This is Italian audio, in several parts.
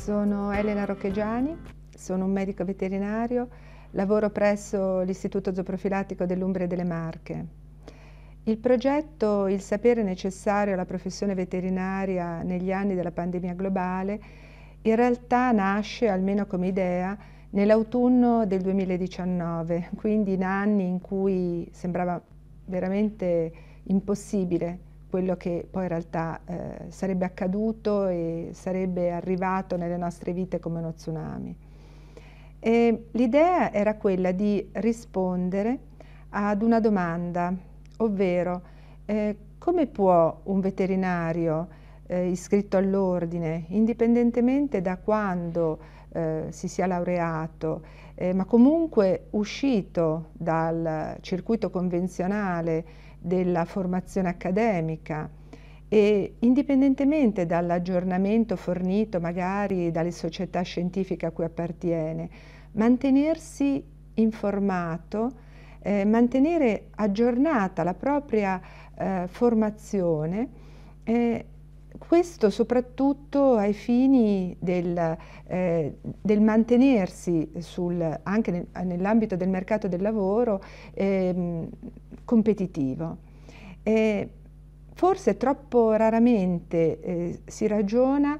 Sono Elena Rocchegiani, sono un medico veterinario, lavoro presso l'Istituto Zooprofilattico dell'Umbria e delle Marche. Il progetto Il sapere necessario alla professione veterinaria negli anni della pandemia globale in realtà nasce, almeno come idea, nell'autunno del 2019, quindi in anni in cui sembrava veramente impossibile quello che poi in realtà eh, sarebbe accaduto e sarebbe arrivato nelle nostre vite come uno tsunami. l'idea era quella di rispondere ad una domanda, ovvero eh, come può un veterinario eh, iscritto all'ordine, indipendentemente da quando eh, si sia laureato, eh, ma comunque uscito dal circuito convenzionale della formazione accademica e indipendentemente dall'aggiornamento fornito magari dalle società scientifiche a cui appartiene, mantenersi informato, eh, mantenere aggiornata la propria eh, formazione eh, questo soprattutto ai fini del, eh, del mantenersi sul, anche nel, nell'ambito del mercato del lavoro eh, competitivo. Eh, forse troppo raramente eh, si ragiona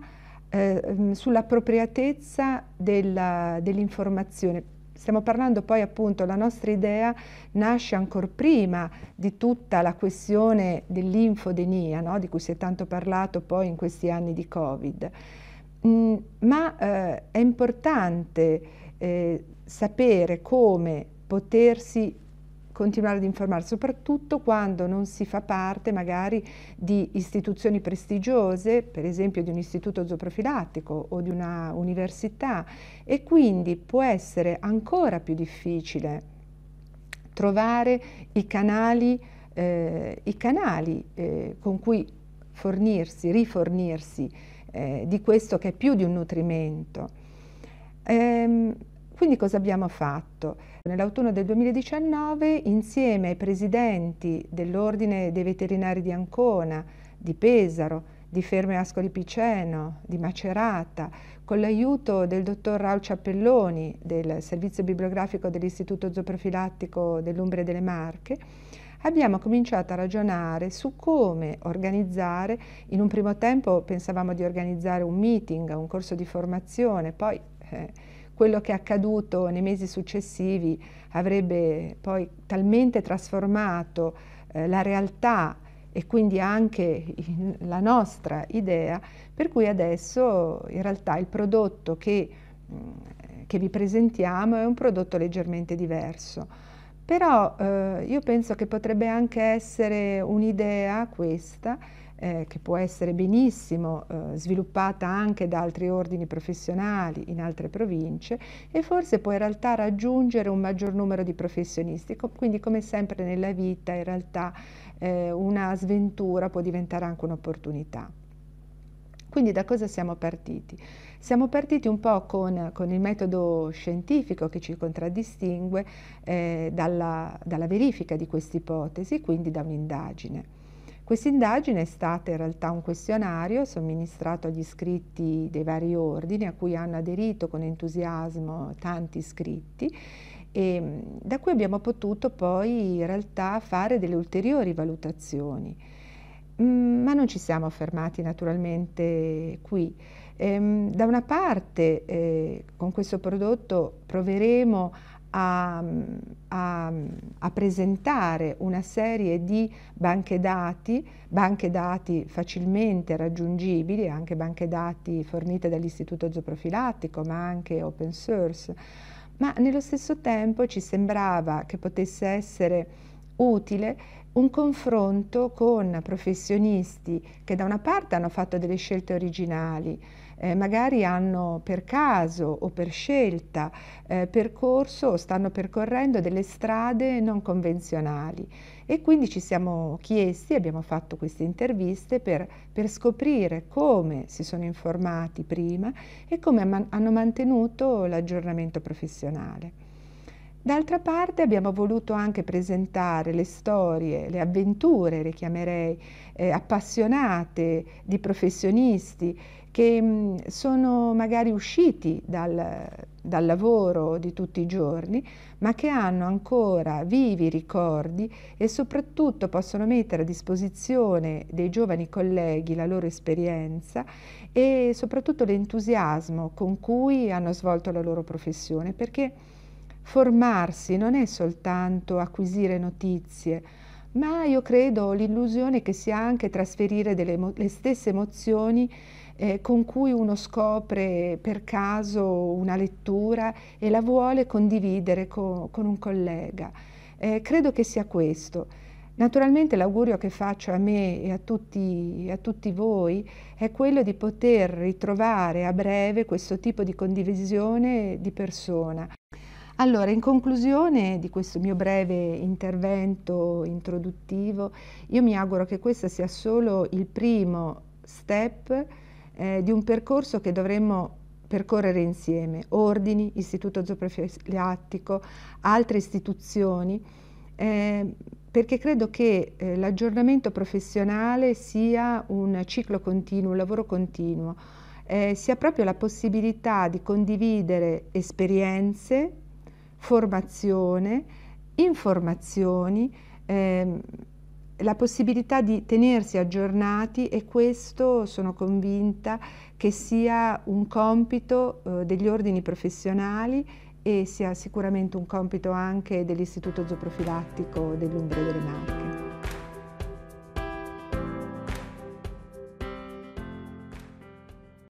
eh, sull'appropriatezza dell'informazione, Stiamo parlando poi appunto, la nostra idea nasce ancora prima di tutta la questione dell'infodenia, no? di cui si è tanto parlato poi in questi anni di Covid. Mm, ma eh, è importante eh, sapere come potersi continuare ad informare, soprattutto quando non si fa parte magari di istituzioni prestigiose, per esempio di un istituto zooprofilattico o di una università e quindi può essere ancora più difficile trovare i canali, eh, i canali eh, con cui fornirsi, rifornirsi eh, di questo che è più di un nutrimento. Ehm, quindi cosa abbiamo fatto? Nell'autunno del 2019 insieme ai presidenti dell'Ordine dei Veterinari di Ancona, di Pesaro, di Ferme Ascoli Piceno, di Macerata, con l'aiuto del dottor Raul Ciappelloni del Servizio Bibliografico dell'Istituto Zooprofilattico dell'Umbria delle Marche, abbiamo cominciato a ragionare su come organizzare, in un primo tempo pensavamo di organizzare un meeting, un corso di formazione, poi eh, quello che è accaduto nei mesi successivi avrebbe poi talmente trasformato eh, la realtà e quindi anche la nostra idea, per cui adesso in realtà il prodotto che, mm, che vi presentiamo è un prodotto leggermente diverso. Però eh, io penso che potrebbe anche essere un'idea questa, eh, che può essere benissimo eh, sviluppata anche da altri ordini professionali in altre province e forse può in realtà raggiungere un maggior numero di professionisti. Quindi come sempre nella vita in realtà eh, una sventura può diventare anche un'opportunità. Quindi da cosa siamo partiti? Siamo partiti un po' con, con il metodo scientifico che ci contraddistingue eh, dalla, dalla verifica di questa ipotesi, quindi da un'indagine. Questa indagine è stata in realtà un questionario somministrato agli iscritti dei vari ordini a cui hanno aderito con entusiasmo tanti iscritti e mm, da cui abbiamo potuto poi in realtà fare delle ulteriori valutazioni. Mm, ma non ci siamo fermati naturalmente qui. Ehm, da una parte eh, con questo prodotto proveremo a, mm, a, mm, a, presentare una serie di banche dati, banche dati facilmente raggiungibili, anche banche dati fornite dall'Istituto Zooprofilattico, ma anche open source, ma nello stesso tempo ci sembrava che potesse essere utile un confronto con professionisti che da una parte hanno fatto delle scelte originali, eh, magari hanno per caso o per scelta eh, percorso o stanno percorrendo delle strade non convenzionali e quindi ci siamo chiesti, abbiamo fatto queste interviste per, per scoprire come si sono informati prima e come man hanno mantenuto l'aggiornamento professionale. D'altra parte abbiamo voluto anche presentare le storie, le avventure, le chiamerei, eh, appassionate di professionisti che mh, mm, sono magari usciti dal, dal lavoro di tutti i giorni, ma che hanno ancora vivi ricordi e soprattutto possono mettere a disposizione dei giovani colleghi la loro esperienza e soprattutto l'entusiasmo con cui hanno svolto la loro professione, perché Formarsi non è soltanto acquisire notizie, ma io credo l'illusione che sia anche trasferire delle, le stesse emozioni eh, con cui uno scopre per caso una lettura e la vuole condividere co con un collega. Eh, credo che sia questo. Naturalmente l'augurio che faccio a me e a tutti, a tutti voi è quello di poter ritrovare a breve questo tipo di condivisione di persona. Allora, in conclusione di questo mio breve intervento introduttivo, io mi auguro che questo sia solo il primo step eh, di un percorso che dovremmo percorrere insieme, ordini, istituto zooprofilattico, altre istituzioni, eh, perché credo che eh, l'aggiornamento professionale sia un ciclo continuo, un lavoro continuo, eh, sia proprio la possibilità di condividere esperienze, formazione, informazioni, ehm, la possibilità di tenersi aggiornati e questo sono convinta che sia un compito eh, degli ordini professionali e sia sicuramente un compito anche dell'Istituto Zooprofilattico dell'Umbria delle Marche.